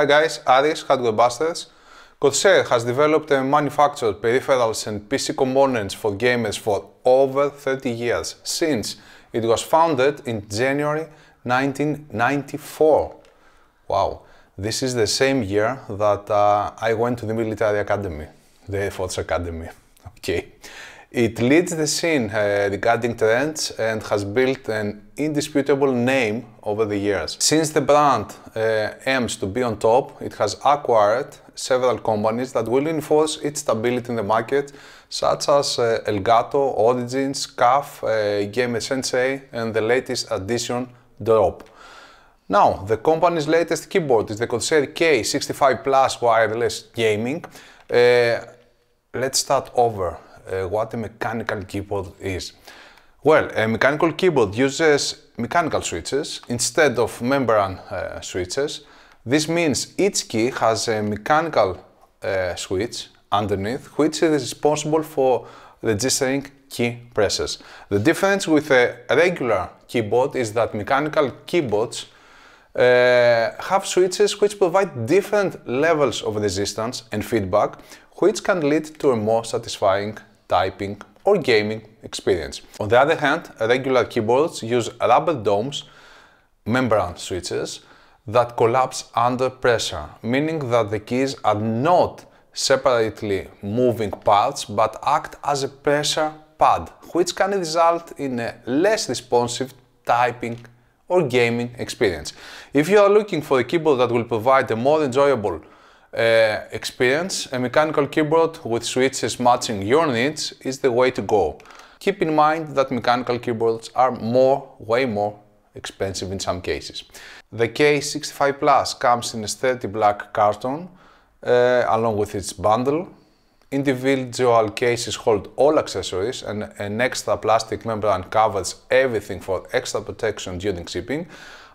Hi guys, Aris Hardware Busters. Corsair has developed and manufactured peripherals and PC components for gamers for over 30 years, since it was founded in January 1994. Wow, this is the same year that uh, I went to the military academy, the Air Force Academy. Okay. It leads the scene uh, regarding trends and has built an indisputable name over the years. Since the brand uh, aims to be on top, it has acquired several companies that will enforce its stability in the market, such as uh, Elgato, Origins, CAF, uh, Game Sensei, and the latest addition, Drop. Now, the company's latest keyboard is the Corsair K65 Plus wireless gaming. Uh, let's start over. Uh, what a mechanical keyboard is. Well, a mechanical keyboard uses mechanical switches instead of membrane uh, switches. This means each key has a mechanical uh, switch underneath, which is responsible for registering key presses. The difference with a regular keyboard is that mechanical keyboards uh, have switches which provide different levels of resistance and feedback, which can lead to a more satisfying typing or gaming experience. On the other hand, regular keyboards use rubber domes, membrane switches, that collapse under pressure, meaning that the keys are not separately moving parts but act as a pressure pad, which can result in a less responsive typing or gaming experience. If you are looking for a keyboard that will provide a more enjoyable uh, experience, a mechanical keyboard with switches matching your needs is the way to go. Keep in mind that mechanical keyboards are more, way more expensive in some cases. The K65 Plus comes in a sturdy black carton uh, along with its bundle. Individual cases hold all accessories and an extra plastic membrane covers everything for extra protection during shipping.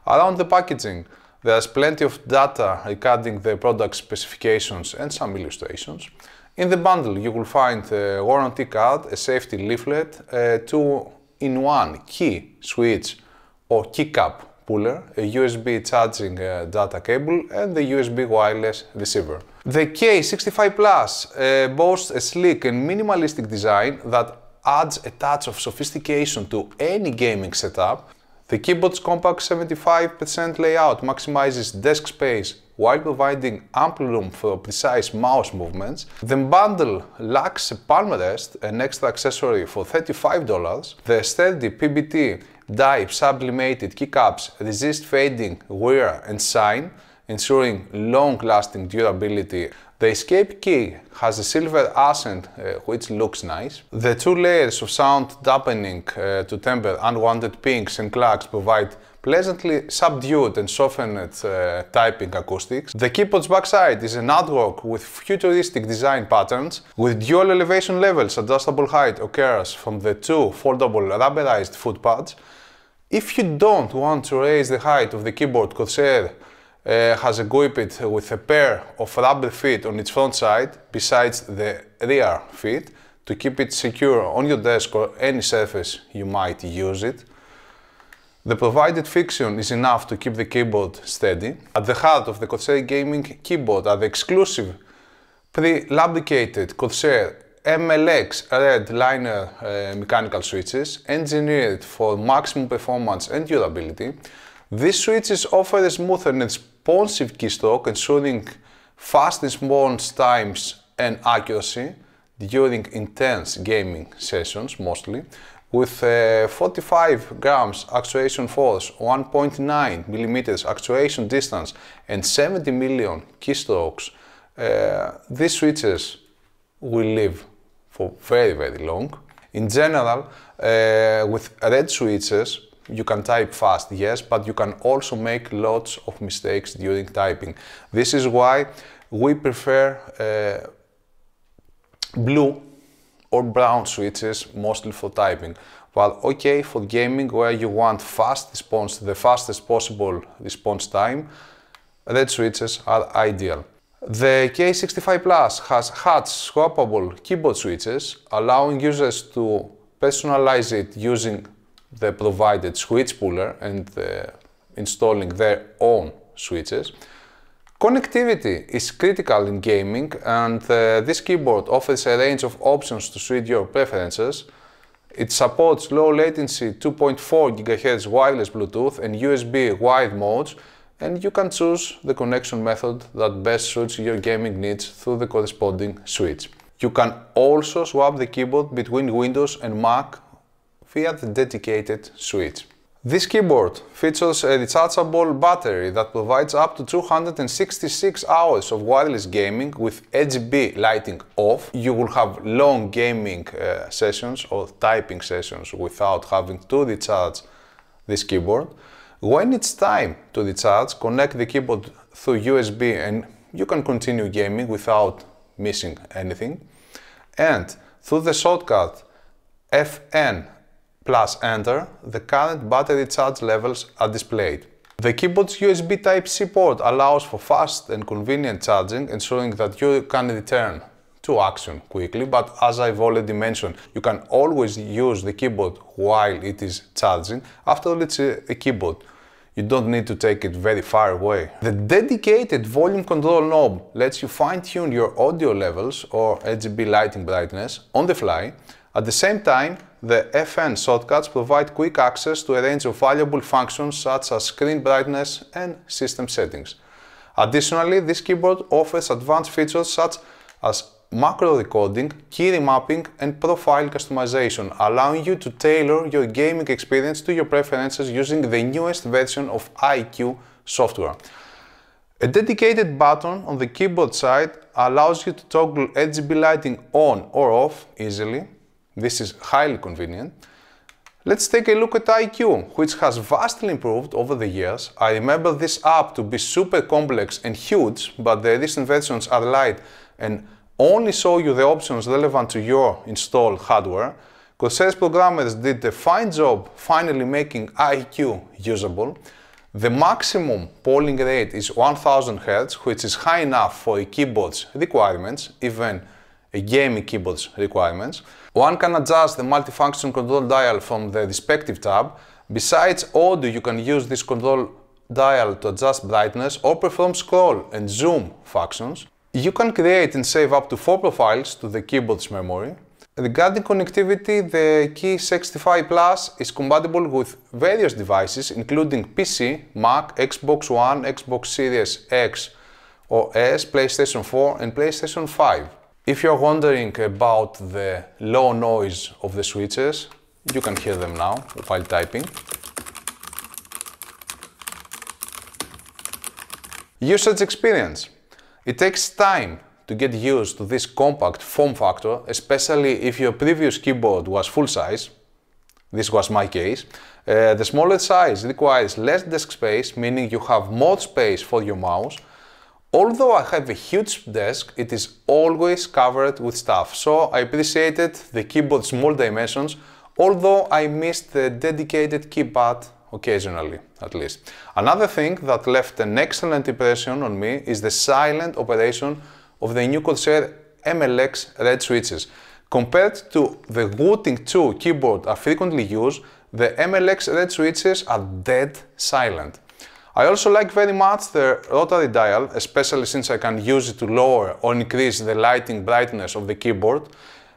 Around the packaging, there's plenty of data regarding the product specifications and some illustrations. In the bundle, you will find a warranty card, a safety leaflet, a two-in-one key switch or keycap puller, a USB charging uh, data cable and the USB wireless receiver. The K65 Plus uh, boasts a sleek and minimalistic design that adds a touch of sophistication to any gaming setup the keyboard's compact 75% layout maximizes desk space while providing ample room for precise mouse movements. The bundle lacks a palm rest, an extra accessory for $35. The sturdy PBT dive sublimated keycaps resist fading, wear and shine, ensuring long-lasting durability. The escape key has a silver accent uh, which looks nice. The two layers of sound dampening uh, to temper unwanted pings and clacks provide pleasantly subdued and softened uh, typing acoustics. The keyboard's backside is an artwork with futuristic design patterns, with dual elevation levels, adjustable height occurs from the two foldable rubberized footpads. If you don't want to raise the height of the keyboard Corsair uh, has equipped with a pair of rubber feet on its front side besides the rear feet to keep it secure on your desk or any surface you might use it. The provided friction is enough to keep the keyboard steady. At the heart of the Corsair Gaming keyboard are the exclusive pre-lubricated Corsair MLX red liner uh, mechanical switches engineered for maximum performance and durability these switches offer a smooth and responsive keystroke, ensuring fast response times and accuracy during intense gaming sessions mostly, with uh, 45 grams actuation force, 1.9 millimeters actuation distance, and 70 million keystrokes, uh, these switches will live for very, very long. In general, uh, with red switches, you can type fast, yes, but you can also make lots of mistakes during typing. This is why we prefer uh, blue or brown switches mostly for typing. Well, okay, for gaming where you want fast response, the fastest possible response time, red switches are ideal. The K65 Plus has had swappable keyboard switches, allowing users to personalize it using the provided switch puller and installing their own switches. Connectivity is critical in gaming and uh, this keyboard offers a range of options to suit your preferences. It supports low latency 2.4 GHz wireless Bluetooth and USB wired modes and you can choose the connection method that best suits your gaming needs through the corresponding switch. You can also swap the keyboard between Windows and Mac Fiat dedicated switch. This keyboard features a rechargeable battery that provides up to 266 hours of wireless gaming with HB lighting off. You will have long gaming uh, sessions or typing sessions without having to recharge this keyboard. When it's time to recharge, connect the keyboard through USB and you can continue gaming without missing anything. And through the shortcut FN plus enter, the current battery charge levels are displayed. The keyboard's USB Type-C port allows for fast and convenient charging, ensuring that you can return to action quickly, but as I've already mentioned, you can always use the keyboard while it is charging. After all, it's a keyboard. You don't need to take it very far away. The dedicated volume control knob lets you fine-tune your audio levels or RGB lighting brightness on the fly at the same time, the FN shortcuts provide quick access to a range of valuable functions such as screen brightness and system settings. Additionally, this keyboard offers advanced features such as macro recording, key remapping and profile customization, allowing you to tailor your gaming experience to your preferences using the newest version of IQ software. A dedicated button on the keyboard side allows you to toggle RGB lighting on or off easily, this is highly convenient. Let's take a look at IQ, which has vastly improved over the years. I remember this app to be super complex and huge, but the recent versions are light and only show you the options relevant to your installed hardware. Corsair's programmers did a fine job finally making IQ usable. The maximum polling rate is 1000 Hz, which is high enough for a keyboard's requirements, even gaming keyboard's requirements. One can adjust the multifunction control dial from the respective tab. Besides audio, you can use this control dial to adjust brightness or perform scroll and zoom functions. You can create and save up to 4 profiles to the keyboard's memory. Regarding connectivity, the Key 65 Plus is compatible with various devices including PC, Mac, Xbox One, Xbox Series X or S, PlayStation 4 and PlayStation 5. If you're wondering about the low noise of the switches, you can hear them now while typing. Usage experience. It takes time to get used to this compact form factor, especially if your previous keyboard was full size. This was my case. Uh, the smaller size requires less desk space, meaning you have more space for your mouse, Although I have a huge desk, it is always covered with stuff, so I appreciated the keyboard's small dimensions, although I missed the dedicated keypad occasionally, at least. Another thing that left an excellent impression on me is the silent operation of the new Corsair MLX red switches. Compared to the Wooting 2 keyboard I frequently use, the MLX red switches are dead silent. I also like very much the rotary dial, especially since I can use it to lower or increase the lighting brightness of the keyboard.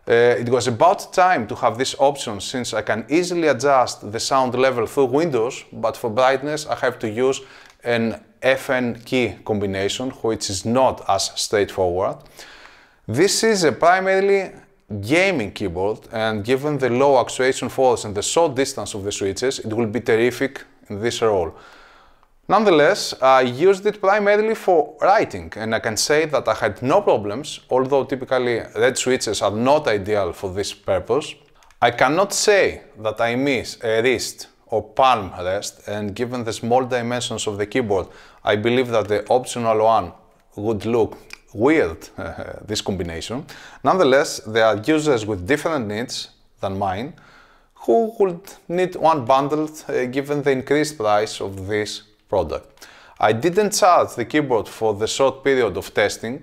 Uh, it was about time to have this option since I can easily adjust the sound level through Windows, but for brightness I have to use an FN key combination, which is not as straightforward. This is a primarily gaming keyboard and given the low actuation force and the short distance of the switches, it will be terrific in this role. Nonetheless, I used it primarily for writing, and I can say that I had no problems, although typically red switches are not ideal for this purpose. I cannot say that I miss a wrist or palm rest, and given the small dimensions of the keyboard, I believe that the optional one would look weird, this combination. Nonetheless, there are users with different needs than mine who would need one bundled uh, given the increased price of this product. I didn't charge the keyboard for the short period of testing,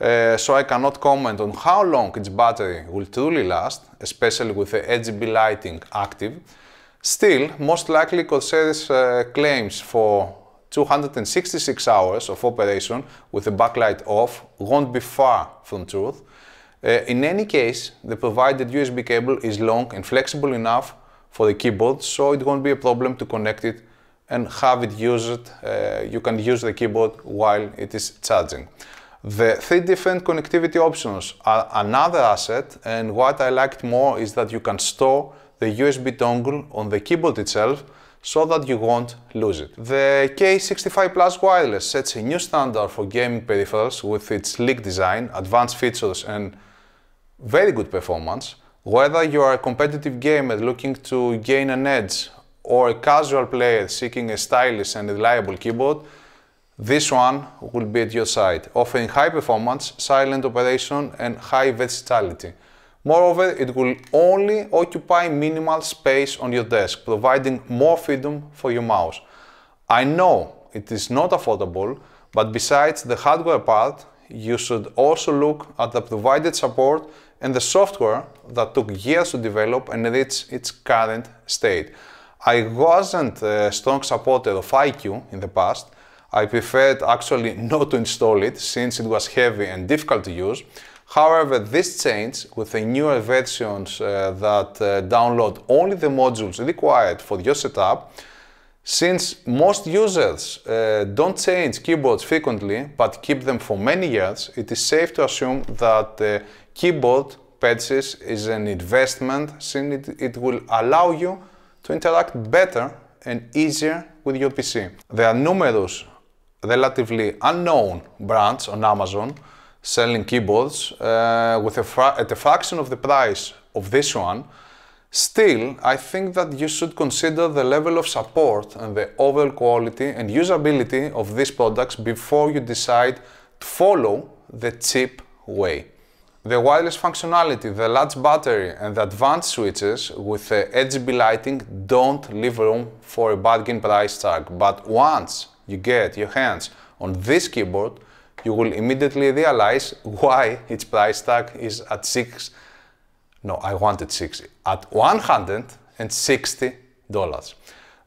uh, so I cannot comment on how long its battery will truly last, especially with the RGB lighting active. Still, most likely Corsair's uh, claims for 266 hours of operation with the backlight off won't be far from truth. Uh, in any case, the provided USB cable is long and flexible enough for the keyboard, so it won't be a problem to connect it and have it used, uh, you can use the keyboard while it is charging. The three different connectivity options are another asset and what I liked more is that you can store the USB dongle on the keyboard itself so that you won't lose it. The K65 Plus Wireless sets a new standard for gaming peripherals with its sleek design, advanced features and very good performance. Whether you are a competitive gamer looking to gain an edge or a casual player seeking a stylish and reliable keyboard, this one will be at your side, offering high performance, silent operation and high versatility. Moreover, it will only occupy minimal space on your desk, providing more freedom for your mouse. I know it is not affordable, but besides the hardware part, you should also look at the provided support and the software that took years to develop and reach its current state. I wasn't a uh, strong supporter of IQ in the past. I preferred actually not to install it since it was heavy and difficult to use. However, this changed with the newer versions uh, that uh, download only the modules required for your setup. Since most users uh, don't change keyboards frequently but keep them for many years, it is safe to assume that uh, keyboard purchase is an investment since it, it will allow you to interact better and easier with your PC. There are numerous relatively unknown brands on Amazon selling keyboards uh, with a at a fraction of the price of this one. Still, I think that you should consider the level of support and the overall quality and usability of these products before you decide to follow the cheap way the wireless functionality, the large battery and the advanced switches with the RGB lighting don't leave room for a bargain price tag. But once you get your hands on this keyboard, you will immediately realize why its price tag is at 6 no, I wanted 6 at $160.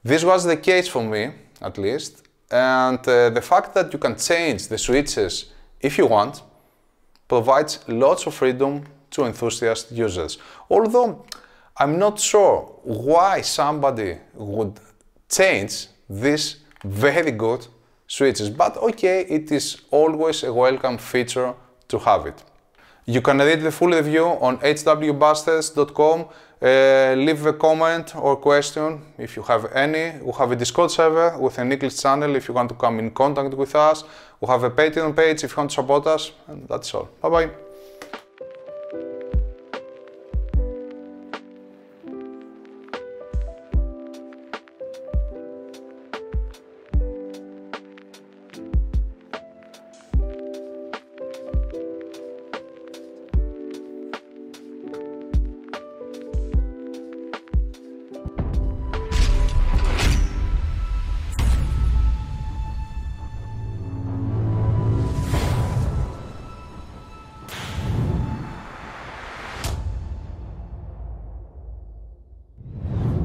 This was the case for me, at least, and uh, the fact that you can change the switches if you want provides lots of freedom to enthusiast users. Although I'm not sure why somebody would change these very good switches, but okay, it is always a welcome feature to have it. You can read the full review on hwbusters.com. Uh, leave a comment or question if you have any. We have a Discord server with an English channel if you want to come in contact with us. We have a Patreon page if you want to support us. And that's all. Bye bye.